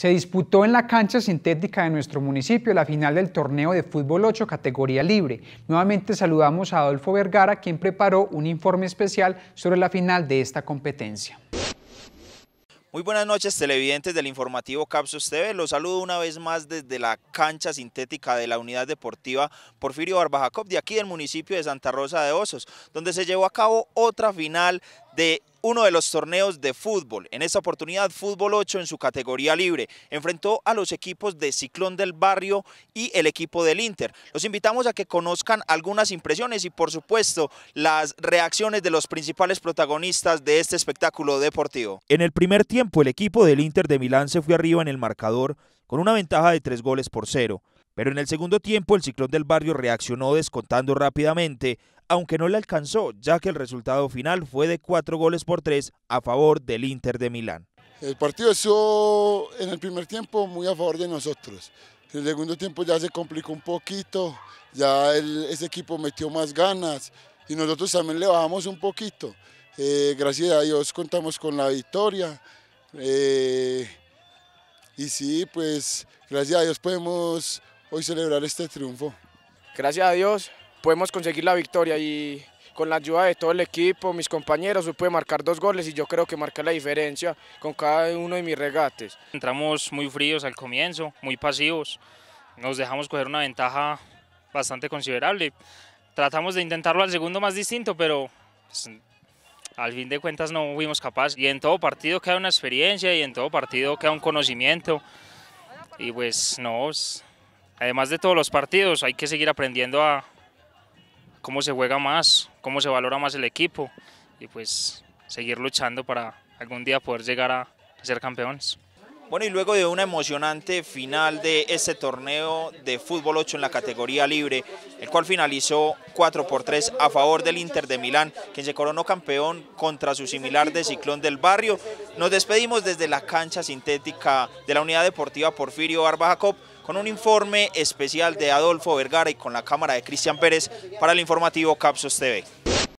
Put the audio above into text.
Se disputó en la cancha sintética de nuestro municipio la final del torneo de fútbol 8 categoría libre. Nuevamente saludamos a Adolfo Vergara, quien preparó un informe especial sobre la final de esta competencia. Muy buenas noches televidentes del informativo Capsus TV, los saludo una vez más desde la cancha sintética de la unidad deportiva Porfirio Barba de aquí del municipio de Santa Rosa de Osos, donde se llevó a cabo otra final de uno de los torneos de fútbol. En esta oportunidad, Fútbol 8 en su categoría libre. Enfrentó a los equipos de Ciclón del Barrio y el equipo del Inter. Los invitamos a que conozcan algunas impresiones y, por supuesto, las reacciones de los principales protagonistas de este espectáculo deportivo. En el primer tiempo, el equipo del Inter de Milán se fue arriba en el marcador con una ventaja de tres goles por cero. Pero en el segundo tiempo, el Ciclón del Barrio reaccionó descontando rápidamente aunque no le alcanzó, ya que el resultado final fue de cuatro goles por tres a favor del Inter de Milán. El partido estuvo en el primer tiempo muy a favor de nosotros. En el segundo tiempo ya se complicó un poquito, ya ese equipo metió más ganas y nosotros también le bajamos un poquito. Eh, gracias a Dios contamos con la victoria. Eh, y sí, pues gracias a Dios podemos hoy celebrar este triunfo. Gracias a Dios podemos conseguir la victoria y con la ayuda de todo el equipo, mis compañeros, supe puede marcar dos goles y yo creo que marca la diferencia con cada uno de mis regates. Entramos muy fríos al comienzo, muy pasivos, nos dejamos coger una ventaja bastante considerable. Tratamos de intentarlo al segundo más distinto, pero pues, al fin de cuentas no fuimos capaces. Y en todo partido queda una experiencia y en todo partido queda un conocimiento. Y pues no, además de todos los partidos hay que seguir aprendiendo a, cómo se juega más, cómo se valora más el equipo y pues seguir luchando para algún día poder llegar a ser campeones. Bueno, y luego de una emocionante final de este torneo de fútbol 8 en la categoría libre, el cual finalizó 4 por 3 a favor del Inter de Milán, quien se coronó campeón contra su similar de Ciclón del Barrio. Nos despedimos desde la cancha sintética de la Unidad Deportiva Porfirio Barba Jacob con un informe especial de Adolfo Vergara y con la cámara de Cristian Pérez para el informativo Capsos TV.